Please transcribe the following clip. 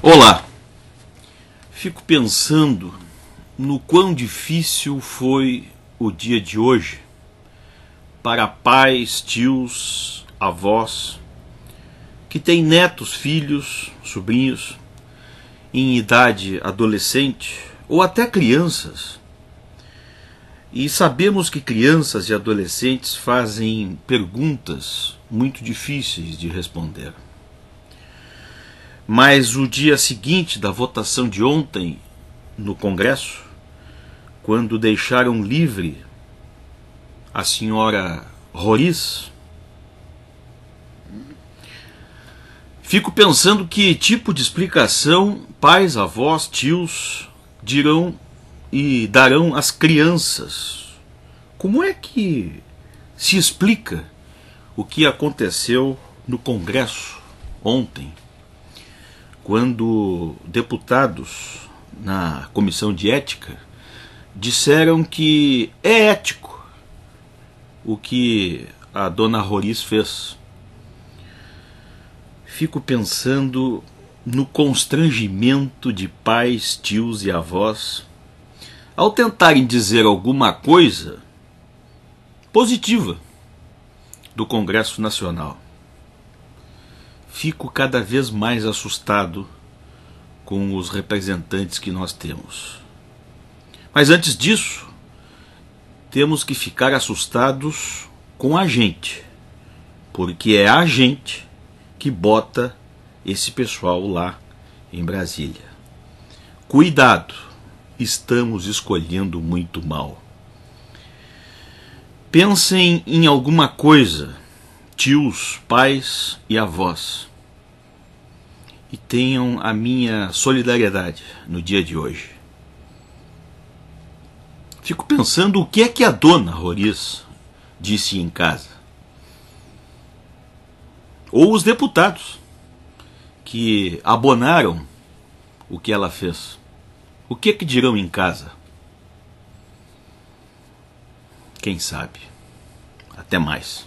Olá! Fico pensando no quão difícil foi o dia de hoje para pais, tios, avós que têm netos, filhos, sobrinhos em idade adolescente ou até crianças. E sabemos que crianças e adolescentes fazem perguntas muito difíceis de responder. Mas o dia seguinte da votação de ontem no Congresso, quando deixaram livre a senhora Roriz, fico pensando que tipo de explicação pais, avós, tios dirão e darão às crianças. Como é que se explica o que aconteceu no Congresso ontem? quando deputados na comissão de ética disseram que é ético o que a dona Roriz fez. Fico pensando no constrangimento de pais, tios e avós ao tentarem dizer alguma coisa positiva do Congresso Nacional. Fico cada vez mais assustado com os representantes que nós temos. Mas antes disso, temos que ficar assustados com a gente, porque é a gente que bota esse pessoal lá em Brasília. Cuidado, estamos escolhendo muito mal. Pensem em alguma coisa tios, pais e avós. E tenham a minha solidariedade no dia de hoje. Fico pensando o que é que a dona Roriz disse em casa. Ou os deputados que abonaram o que ela fez. O que é que dirão em casa? Quem sabe? Até mais.